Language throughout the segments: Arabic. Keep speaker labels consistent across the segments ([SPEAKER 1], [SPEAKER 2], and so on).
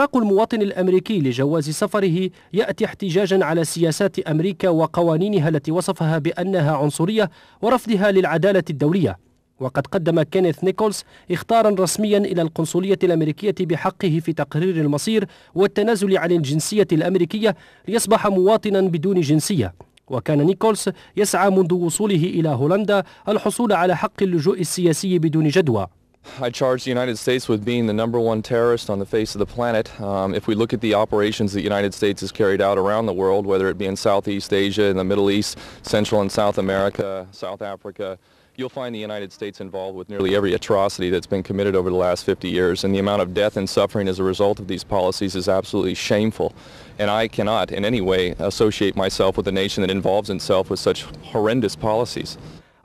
[SPEAKER 1] إطلاق المواطن الأمريكي لجواز سفره يأتي احتجاجا على سياسات أمريكا وقوانينها التي وصفها بأنها عنصرية ورفضها للعدالة الدولية وقد قدم كينيث نيكولز اختارا رسميا إلى القنصلية الأمريكية بحقه في تقرير المصير والتنازل عن الجنسية الأمريكية ليصبح مواطنا بدون جنسية وكان نيكولز يسعى منذ وصوله إلى هولندا الحصول على حق اللجوء السياسي بدون جدوى
[SPEAKER 2] I charge the United States with being the number one terrorist on the face of the planet. Um, if we look at the operations that the United States has carried out around the world, whether it be in Southeast Asia, in the Middle East, Central and South America, South Africa, you'll find the United States involved with nearly every atrocity that's been committed over the last 50 years. And the amount of death and suffering as a result of these policies is absolutely shameful. And I cannot in any way associate myself with a nation that involves itself with such horrendous policies.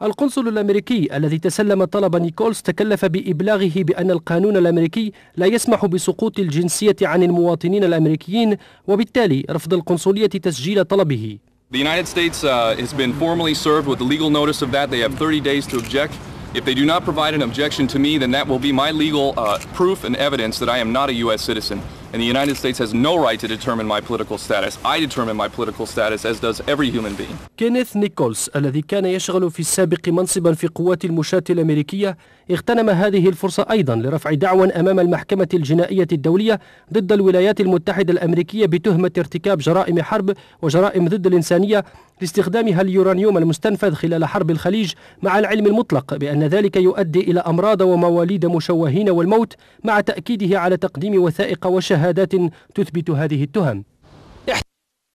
[SPEAKER 1] القنصل الأمريكي الذي تسلم طلب نيكولز تكلف بإبلاغه بأن القانون الأمريكي لا يسمح بسقوط الجنسية عن المواطنين الأمريكيين وبالتالي رفض القنصلية تسجيل طلبه
[SPEAKER 2] The United States uh, has been formally served with the legal notice of that. They have 30 days to object. If they do not provide an objection to me, then that will be my legal uh, proof and evidence that I am not a U.S. citizen. and the United States has no right to determine my political status. I determine my political status as does every human being.
[SPEAKER 1] كينيث نيكولز الذي كان يشغل في السابق منصبا في قوات المشاة الأمريكية اغتنم هذه الفرصة أيضا لرفع دعوى أمام المحكمة الجنائية الدولية ضد الولايات المتحدة الأمريكية بتهمة ارتكاب جرائم حرب وجرائم ضد الإنسانية لاستخدامها اليورانيوم المستنفذ خلال حرب الخليج مع العلم المطلق بأن ذلك يؤدي إلى أمراض ومواليد مشوهين والموت مع تأكيده على تقديم وثائق وشهادات تثبت هذه التهم